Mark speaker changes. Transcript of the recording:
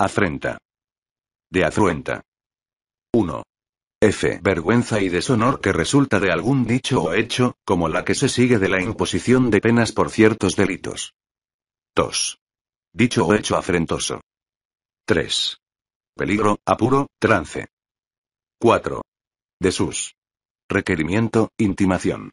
Speaker 1: Afrenta. De afrenta. 1. F. Vergüenza y deshonor que resulta de algún dicho o hecho, como la que se sigue de la imposición de penas por ciertos delitos. 2. Dicho o hecho afrentoso. 3. Peligro, apuro, trance. 4.
Speaker 2: sus. Requerimiento, intimación.